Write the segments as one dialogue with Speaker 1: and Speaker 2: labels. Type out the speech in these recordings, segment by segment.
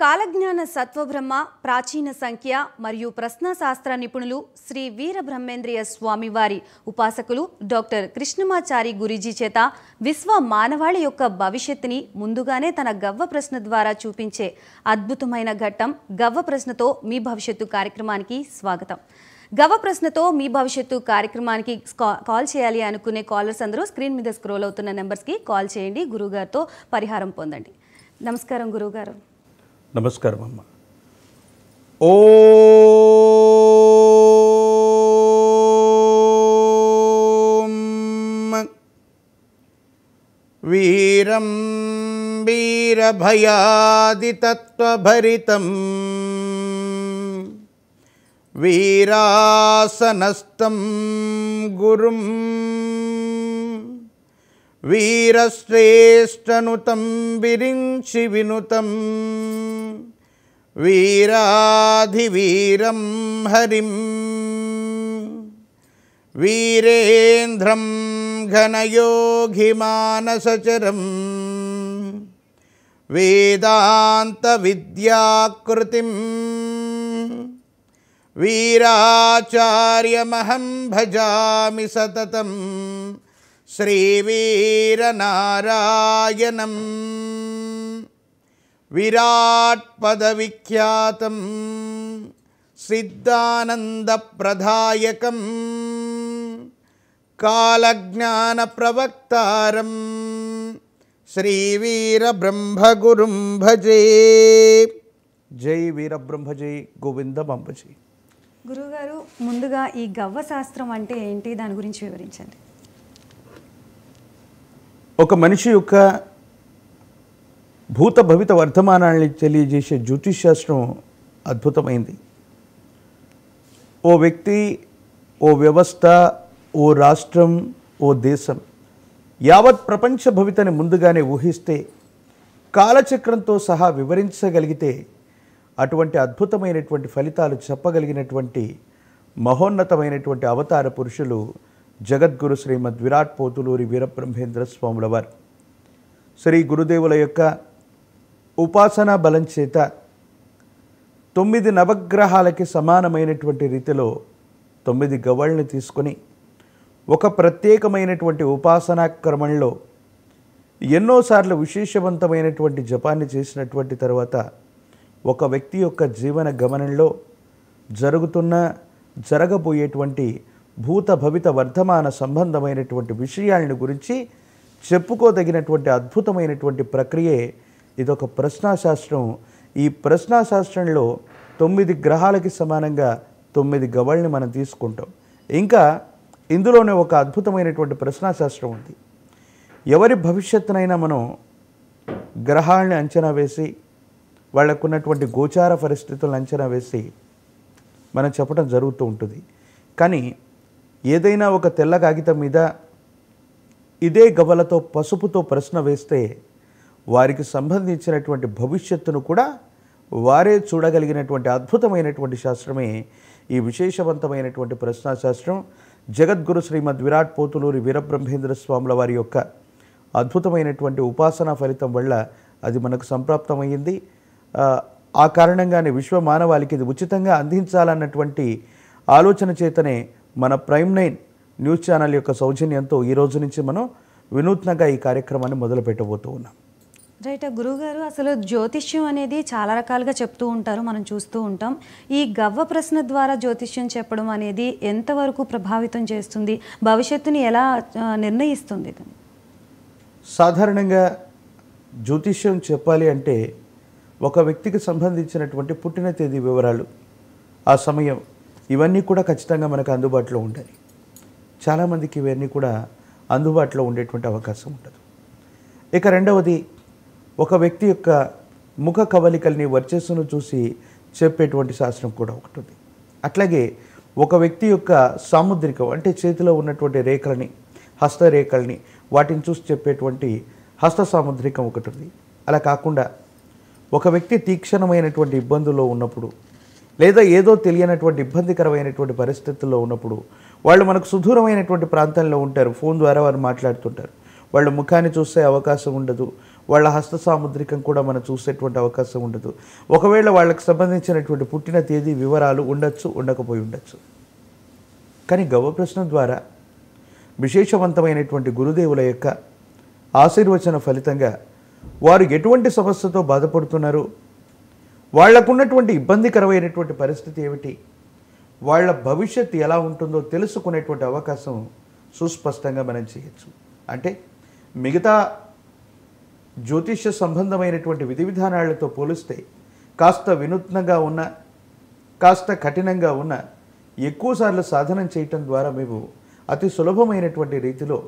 Speaker 1: కాలజ్ఞాన సత్వబ్రహ్మ ప్రాచీన సంఖ్య మరియు ప్రశ్నశాస్త్ర నిపుణులు శ్రీ వీరబ్రహ్మేంద్రియ స్వామివారి ఉపాసకులు డాక్టర్ కృష్ణమాచారి గురిజీ చేత విశ్వ మానవాళి యొక్క భవిష్యత్తుని ముందుగానే తన గవ్వ ప్రశ్న ద్వారా చూపించే అద్భుతమైన ఘట్టం గవ్వ ప్రశ్నతో మీ భవిష్యత్తు కార్యక్రమానికి స్వాగతం గవ ప్రశ్నతో మీ భవిష్యత్తు కార్యక్రమానికి కాల్ చేయాలి అనుకునే కాలర్స్ అందరూ స్క్రీన్ మీద స్క్రోల్ అవుతున్న నెంబర్స్కి కాల్ చేయండి గురుగారితో పరిహారం పొందండి నమస్కారం గురుగారు
Speaker 2: नमस्कार ओ
Speaker 3: वीरं वीरभयादितत्त्वभरितं वीरासनस्थं गुरुम् विरिञ्चि विनुतं वीराधिवीरं हरिं वीरेन्द्रं घनयोगिमानसचरम् वेदान्तविद्याकृतिं वीराचार्यमहं भजामि सततम् శ్రీవీరనారాయణం విరాట్ పదవిఖ్యాతం ప్రదాయకం కాలజ్ఞాన ప్రవక్తారం శ్రీవీరబ్రహ్మగురుం భజే జై వీర వీరబ్రహ్మజై గోవింద బంబజీ
Speaker 1: గురువుగారు ముందుగా ఈ గవ్వ శాస్త్రం అంటే ఏంటి దాని గురించి వివరించండి
Speaker 2: ఒక మనిషి యొక్క భూత భవిత వర్ధమానాన్ని తెలియజేసే జ్యోతిష్ శాస్త్రం అద్భుతమైంది ఓ వ్యక్తి ఓ వ్యవస్థ ఓ రాష్ట్రం ఓ దేశం యావత్ ప్రపంచ భవితని ముందుగానే ఊహిస్తే కాలచక్రంతో సహా వివరించగలిగితే అటువంటి అద్భుతమైనటువంటి ఫలితాలు చెప్పగలిగినటువంటి మహోన్నతమైనటువంటి అవతార పురుషులు జగద్గురు శ్రీమద్ విరాట్ పోతులూరి వీరబ్రహ్మేంద్ర స్వాముల వారు శ్రీ గురుదేవుల యొక్క ఉపాసనా బలం చేత తొమ్మిది నవగ్రహాలకి సమానమైనటువంటి రీతిలో తొమ్మిది గవళ్ళని తీసుకొని ఒక ప్రత్యేకమైనటువంటి ఉపాసనా క్రమంలో ఎన్నోసార్లు విశేషవంతమైనటువంటి జపాన్ని చేసినటువంటి తర్వాత ఒక వ్యక్తి యొక్క జీవన గమనంలో జరుగుతున్న జరగబోయేటువంటి భూత భవిత వర్ధమాన సంబంధమైనటువంటి విషయాలను గురించి చెప్పుకోదగినటువంటి అద్భుతమైనటువంటి ప్రక్రియే ఇదొక ప్రశ్నాశాస్త్రం ఈ ప్రశ్నాశాస్త్రంలో తొమ్మిది గ్రహాలకి సమానంగా తొమ్మిది గవళ్ళని మనం తీసుకుంటాం ఇంకా ఇందులోనే ఒక అద్భుతమైనటువంటి ప్రశ్నాశాస్త్రం ఉంది ఎవరి భవిష్యత్తునైనా మనం గ్రహాలని అంచనా వేసి వాళ్ళకున్నటువంటి గోచార పరిస్థితులను అంచనా వేసి మనం చెప్పడం జరుగుతూ ఉంటుంది కానీ ఏదైనా ఒక తెల్ల కాగితం మీద ఇదే గవలతో పసుపుతో ప్రశ్న వేస్తే వారికి సంబంధించినటువంటి భవిష్యత్తును కూడా వారే చూడగలిగినటువంటి అద్భుతమైనటువంటి శాస్త్రమే ఈ విశేషవంతమైనటువంటి ప్రశ్నాశాస్త్రం జగద్గురు శ్రీమద్ విరాట్ పోతులూరి వీరబ్రహ్మేంద్ర స్వాముల వారి యొక్క అద్భుతమైనటువంటి ఉపాసనా ఫలితం వల్ల అది మనకు సంప్రాప్తమైంది ఆ కారణంగానే విశ్వ మానవాళికి ఇది ఉచితంగా అందించాలన్నటువంటి ఆలోచన చేతనే మన ప్రైమ్ నైన్ న్యూస్ ఛానల్ యొక్క సౌజన్యంతో ఈ రోజు నుంచి మనం వినూత్నంగా ఈ కార్యక్రమాన్ని మొదలు పెట్టబోతూ ఉన్నాం
Speaker 1: రైట్ గురుగారు అసలు జ్యోతిష్యం అనేది చాలా రకాలుగా చెప్తూ ఉంటారు మనం చూస్తూ ఉంటాం ఈ గవ్వ ప్రశ్న ద్వారా జ్యోతిష్యం చెప్పడం అనేది ఎంతవరకు ప్రభావితం చేస్తుంది భవిష్యత్తుని ఎలా నిర్ణయిస్తుంది
Speaker 2: సాధారణంగా జ్యోతిష్యం చెప్పాలి అంటే ఒక వ్యక్తికి సంబంధించినటువంటి పుట్టిన తేదీ వివరాలు ఆ సమయం ఇవన్నీ కూడా ఖచ్చితంగా మనకు అందుబాటులో ఉండాలి చాలామందికి ఇవన్నీ కూడా అందుబాటులో ఉండేటువంటి అవకాశం ఉండదు ఇక రెండవది ఒక వ్యక్తి యొక్క ముఖ కవలికల్ని వర్చస్సును చూసి చెప్పేటువంటి శాస్త్రం కూడా ఒకటి ఉంది అట్లాగే ఒక వ్యక్తి యొక్క సాముద్రికం అంటే చేతిలో ఉన్నటువంటి రేఖలని హస్తరేఖల్ని వాటిని చూసి చెప్పేటువంటి హస్త సాముద్రికం ఒకటి ఉంది అలా కాకుండా ఒక వ్యక్తి తీక్షణమైనటువంటి ఇబ్బందుల్లో ఉన్నప్పుడు లేదా ఏదో తెలియనటువంటి ఇబ్బందికరమైనటువంటి పరిస్థితుల్లో ఉన్నప్పుడు వాళ్ళు మనకు సుదూరమైనటువంటి ప్రాంతంలో ఉంటారు ఫోన్ ద్వారా వారు మాట్లాడుతుంటారు వాళ్ళ ముఖాన్ని చూసే అవకాశం ఉండదు వాళ్ళ హస్త సాముద్రికం కూడా మనం చూసేటువంటి అవకాశం ఉండదు ఒకవేళ వాళ్ళకి సంబంధించినటువంటి పుట్టిన తేదీ వివరాలు ఉండొచ్చు ఉండకపోయి ఉండొచ్చు కానీ గవ ప్రశ్న ద్వారా విశేషవంతమైనటువంటి గురుదేవుల యొక్క ఆశీర్వచన ఫలితంగా వారు ఎటువంటి సమస్యతో బాధపడుతున్నారు వాళ్లకున్నటువంటి ఇబ్బందికరమైనటువంటి పరిస్థితి ఏమిటి వాళ్ళ భవిష్యత్తు ఎలా ఉంటుందో తెలుసుకునేటువంటి అవకాశం సుస్పష్టంగా మనం చేయొచ్చు అంటే మిగతా జ్యోతిష్య సంబంధమైనటువంటి విధి విధానాలతో పోలిస్తే కాస్త వినూత్నంగా ఉన్న కాస్త కఠినంగా ఉన్న ఎక్కువసార్లు సాధనం చేయటం ద్వారా మేము అతి సులభమైనటువంటి రీతిలో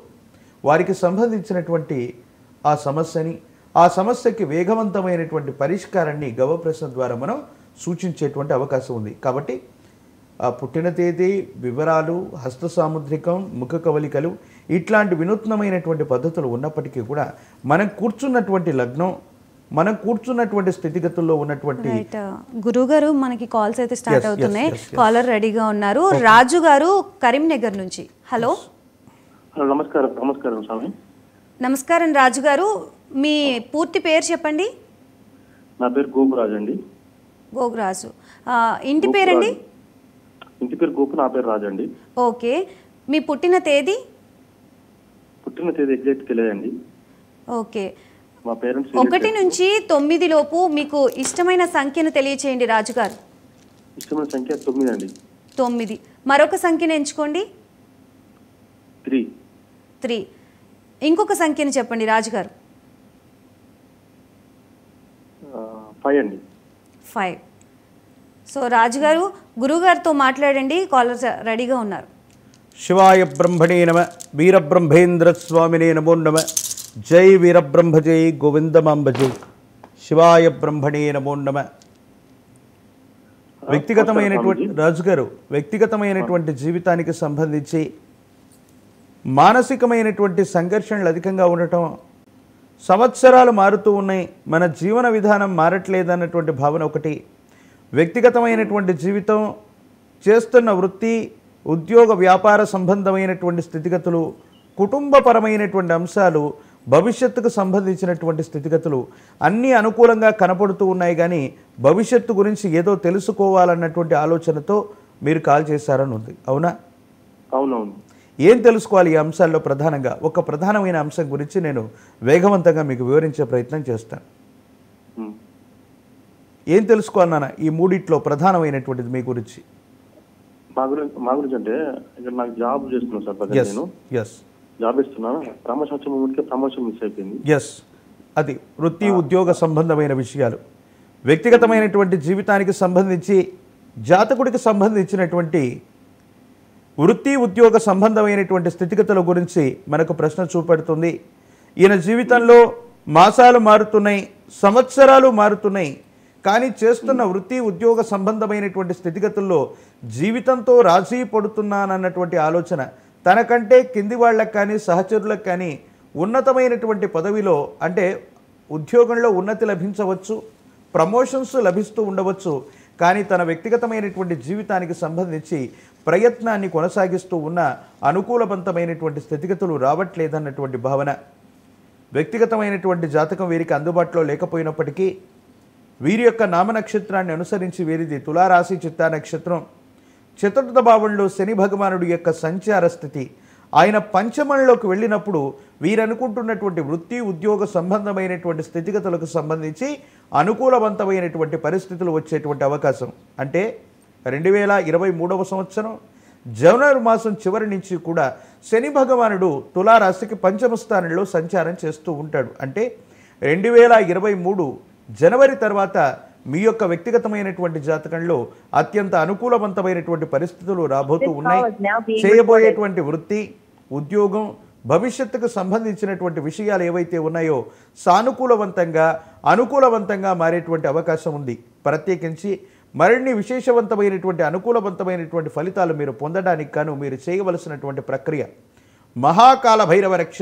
Speaker 2: వారికి సంబంధించినటువంటి ఆ సమస్యని ఆ సమస్యకి వేగవంతమైనటువంటి పరిష్కారాన్ని గవ ప్రశ్న ద్వారా మనం సూచించేటువంటి అవకాశం ఉంది కాబట్టి ఆ పుట్టిన తేదీ వివరాలు హస్త సాముద్రికం ముఖ కవలికలు ఇట్లాంటి వినూత్నమైనటువంటి పద్ధతులు ఉన్నప్పటికీ కూడా మనం కూర్చున్నటువంటి లగ్నం మనం కూర్చున్నటువంటి స్థితిగతుల్లో ఉన్నటువంటి
Speaker 1: గురువు గారు మనకి కాల్స్ అయితే స్టార్ట్ అవుతున్నాయి కాలర్ రెడీగా ఉన్నారు రాజు గారు కరీంనగర్ నుంచి హలో
Speaker 2: నమస్కారం నమస్కారం స్వామి
Speaker 1: నమస్కారం రాజు గారు మీ పూర్తి పేరు చెప్పండి నా
Speaker 2: పేరు గోపురాజు అండి
Speaker 1: గోగురాజు ఇంటి పేరండి
Speaker 2: ఇంటి పేరు గోపు నా పేరు రాజు అండి
Speaker 1: ఓకే మీ పుట్టిన తేదీ
Speaker 2: పుట్టిన తేదీ ఎగ్జాక్ట్ తెలియదండి ఓకే మా పేరెంట్స్ ఒకటి
Speaker 1: నుంచి తొమ్మిది లోపు మీకు ఇష్టమైన సంఖ్యను తెలియచేయండి రాజుగారు
Speaker 2: ఇష్టమైన సంఖ్య తొమ్మిది అండి
Speaker 1: తొమ్మిది మరొక సంఖ్యను ఎంచుకోండి త్రీ త్రీ ఇంకొక సంఖ్యని చెప్పండి రాజుగారు ఫైవ్ సో రాజుగారు గురుగారితో మాట్లాడండి కాలర్స్ రెడీగా ఉన్నారు
Speaker 2: శివాయ బ్రహ్మణే నమ వీరబ్రహ్మేంద్ర స్వామినే నమో నమ జై వీరబ్రహ్మ జై గోవిందమాంబ శివాయ బ్రహ్మణే నమో నమ
Speaker 1: వ్యక్తిగతమైనటువంటి
Speaker 2: రాజుగారు వ్యక్తిగతమైనటువంటి జీవితానికి సంబంధించి మానసికమైనటువంటి సంఘర్షణలు అధికంగా ఉండటం సంవత్సరాలు మారుతూ ఉన్నాయి మన జీవన విధానం మారట్లేదన్నటువంటి భావన ఒకటి వ్యక్తిగతమైనటువంటి జీవితం చేస్తున్న వృత్తి ఉద్యోగ వ్యాపార సంబంధమైనటువంటి స్థితిగతులు కుటుంబపరమైనటువంటి అంశాలు భవిష్యత్తుకు సంబంధించినటువంటి స్థితిగతులు అన్నీ అనుకూలంగా కనపడుతూ ఉన్నాయి కానీ భవిష్యత్తు గురించి ఏదో తెలుసుకోవాలన్నటువంటి ఆలోచనతో మీరు కాల్ చేశారని ఉంది అవునా అవునవును ఏం తెలుసుకోవాలి ఈ అంశాల్లో ప్రధానంగా ఒక ప్రధానమైన అంశం గురించి నేను వేగవంతంగా మీకు వివరించే ప్రయత్నం చేస్తాను ఏం తెలుసుకోవాలన్న ఈ మూడిట్లో ప్రధానమైనటువంటిది మీ గురించి మా గురించి మా గురించి అంటే ఇక్కడ నాకు జాబ్ చేస్తున్నాను సార్ నేను ఎస్ జాబ్ ఇస్తున్నాను ప్రమోషన్ వచ్చే ప్రమోషన్ మిస్ అయిపోయింది ఎస్ అది వృత్తి ఉద్యోగ సంబంధమైన విషయాలు వ్యక్తిగతమైనటువంటి జీవితానికి సంబంధించి జాతకుడికి సంబంధించినటువంటి వృత్తి ఉద్యోగ సంబంధమైనటువంటి స్థితిగతుల గురించి మనకు ప్రశ్న చూపెడుతుంది ఈయన జీవితంలో మాసాలు మారుతున్నాయి సంవత్సరాలు మారుతున్నాయి కానీ చేస్తున్న వృత్తి ఉద్యోగ సంబంధమైనటువంటి స్థితిగతుల్లో జీవితంతో రాజీ పడుతున్నానన్నటువంటి ఆలోచన తనకంటే కింది వాళ్ళకు కానీ సహచరులకు కానీ ఉన్నతమైనటువంటి పదవిలో అంటే ఉద్యోగంలో ఉన్నతి లభించవచ్చు ప్రమోషన్స్ లభిస్తూ ఉండవచ్చు కానీ తన వ్యక్తిగతమైనటువంటి జీవితానికి సంబంధించి ప్రయత్నాన్ని కొనసాగిస్తూ ఉన్న అనుకూలవంతమైనటువంటి స్థితిగతులు రావట్లేదన్నటువంటి భావన వ్యక్తిగతమైనటువంటి జాతకం వీరికి అందుబాటులో లేకపోయినప్పటికీ వీరి యొక్క నామనక్షత్రాన్ని అనుసరించి వీరిది తులారాశి చిత్తా నక్షత్రం చతుర్థ భావంలో శని భగవానుడి యొక్క సంచార స్థితి ఆయన పంచమంలోకి వెళ్ళినప్పుడు వీరనుకుంటున్నటువంటి వృత్తి ఉద్యోగ సంబంధమైనటువంటి స్థితిగతులకు సంబంధించి అనుకూలవంతమైనటువంటి పరిస్థితులు వచ్చేటువంటి అవకాశం అంటే రెండు వేల ఇరవై మూడవ సంవత్సరం జనవరి మాసం చివరి నుంచి కూడా శని భగవానుడు తులారాశికి పంచమ స్థానంలో సంచారం చేస్తూ ఉంటాడు అంటే రెండు వేల ఇరవై మూడు జనవరి తర్వాత మీ యొక్క వ్యక్తిగతమైనటువంటి జాతకంలో అత్యంత అనుకూలవంతమైనటువంటి పరిస్థితులు రాబోతూ ఉన్నాయి చేయబోయేటువంటి వృత్తి ఉద్యోగం భవిష్యత్తుకు సంబంధించినటువంటి విషయాలు ఏవైతే ఉన్నాయో సానుకూలవంతంగా అనుకూలవంతంగా మారేటువంటి అవకాశం ఉంది ప్రత్యేకించి మరిన్ని విశేషవంతమైనటువంటి అనుకూలవంతమైనటువంటి ఫలితాలు మీరు పొందడానికి కాను మీరు చేయవలసినటువంటి ప్రక్రియ మహాకాల భైరవ రక్ష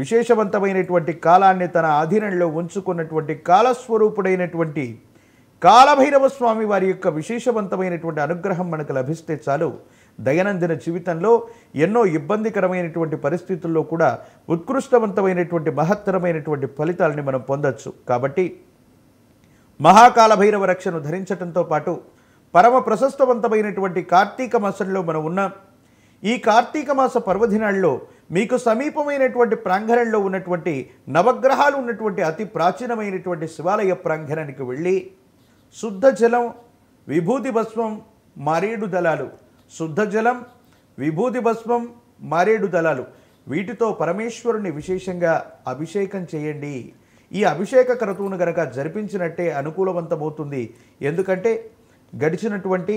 Speaker 2: విశేషవంతమైనటువంటి కాలాన్ని తన ఆధీనంలో ఉంచుకున్నటువంటి కాలస్వరూపుడైనటువంటి కాలభైరవ స్వామి వారి యొక్క విశేషవంతమైనటువంటి అనుగ్రహం మనకు లభిస్తే చాలు దైనందిన జీవితంలో ఎన్నో ఇబ్బందికరమైనటువంటి పరిస్థితుల్లో కూడా ఉత్కృష్టవంతమైనటువంటి మహత్తరమైనటువంటి ఫలితాలని మనం పొందొచ్చు కాబట్టి మహాకాల భైరవ రక్షను ధరించటంతో పాటు పరమ ప్రశస్తవంతమైనటువంటి కార్తీక మాసంలో మనం ఉన్నాం ఈ కార్తీక మాస పర్వదినాల్లో మీకు సమీపమైనటువంటి ప్రాంగణంలో ఉన్నటువంటి నవగ్రహాలు ఉన్నటువంటి అతి ప్రాచీనమైనటువంటి శివాలయ ప్రాంగణానికి వెళ్ళి శుద్ధ జలం విభూతి భస్మం మరేడు దళాలు శుద్ధ జలం విభూతి భస్మం మారేడు దళాలు వీటితో పరమేశ్వరుని విశేషంగా అభిషేకం చేయండి ఈ అభిషేక క్రతువును గనక జరిపించినట్టే అనుకూలవంతమవుతుంది ఎందుకంటే గడిచినటువంటి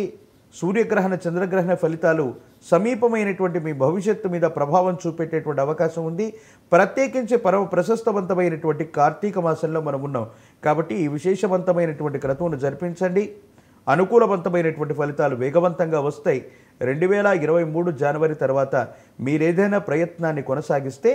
Speaker 2: సూర్యగ్రహణ చంద్రగ్రహణ ఫలితాలు సమీపమైనటువంటి మీ భవిష్యత్తు మీద ప్రభావం చూపెట్టేటువంటి అవకాశం ఉంది ప్రత్యేకించి పరమ ప్రశస్తవంతమైనటువంటి కార్తీక మాసంలో మనం ఉన్నాం కాబట్టి ఈ విశేషవంతమైనటువంటి క్రతువును జరిపించండి అనుకూలవంతమైనటువంటి ఫలితాలు వేగవంతంగా వస్తాయి రెండు వేల ఇరవై మూడు జనవరి తర్వాత మీరేదైనా ప్రయత్నాన్ని కొనసాగిస్తే